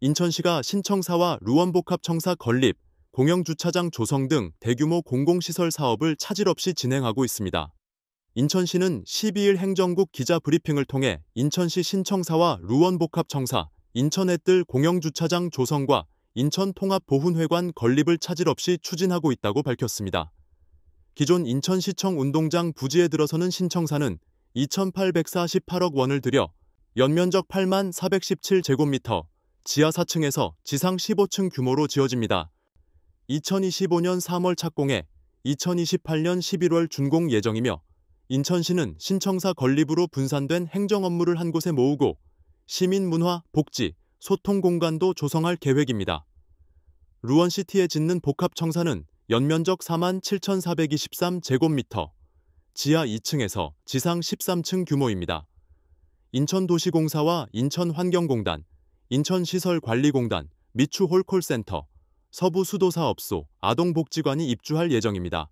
인천시가 신청사와 루원복합청사 건립, 공영주차장 조성 등 대규모 공공시설 사업을 차질 없이 진행하고 있습니다. 인천시는 12일 행정국 기자 브리핑을 통해 인천시 신청사와 루원복합청사, 인천의뜰 공영주차장 조성과 인천통합보훈회관 건립을 차질 없이 추진하고 있다고 밝혔습니다. 기존 인천시청 운동장 부지에 들어서는 신청사는 2,848억 원을 들여 연면적 8만 417제곱미터, 지하 4층에서 지상 15층 규모로 지어집니다. 2025년 3월 착공해 2028년 11월 준공 예정이며 인천시는 신청사 건립으로 분산된 행정 업무를 한 곳에 모으고 시민 문화, 복지, 소통 공간도 조성할 계획입니다. 루원시티에 짓는 복합청사는 연면적 4만 7,423제곱미터, 지하 2층에서 지상 13층 규모입니다. 인천도시공사와 인천환경공단, 인천시설관리공단, 미추홀콜센터, 서부수도사업소, 아동복지관이 입주할 예정입니다.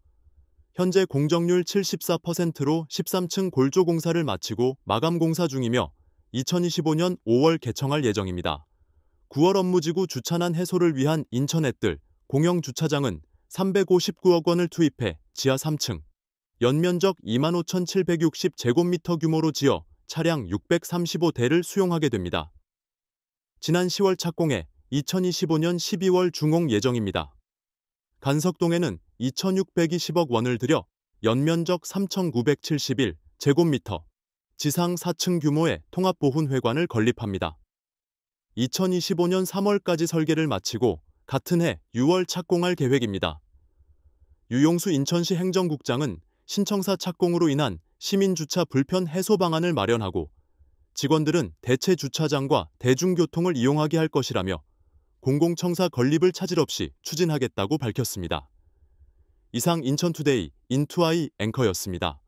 현재 공정률 74%로 13층 골조공사를 마치고 마감공사 중이며 2025년 5월 개청할 예정입니다. 9월 업무지구 주차난 해소를 위한 인천햇들 공영주차장은 359억 원을 투입해 지하 3층, 연면적 25,760제곱미터 규모로 지어 차량 635대를 수용하게 됩니다. 지난 10월 착공해 2025년 12월 중공 예정입니다. 간석동에는 2,620억 원을 들여 연면적 3,971 제곱미터, 지상 4층 규모의 통합보훈회관을 건립합니다. 2025년 3월까지 설계를 마치고 같은 해 6월 착공할 계획입니다. 유용수 인천시 행정국장은 신청사 착공으로 인한 시민주차 불편 해소 방안을 마련하고 직원들은 대체 주차장과 대중교통을 이용하게 할 것이라며 공공청사 건립을 차질 없이 추진하겠다고 밝혔습니다. 이상 인천투데이 인투아이 앵커였습니다.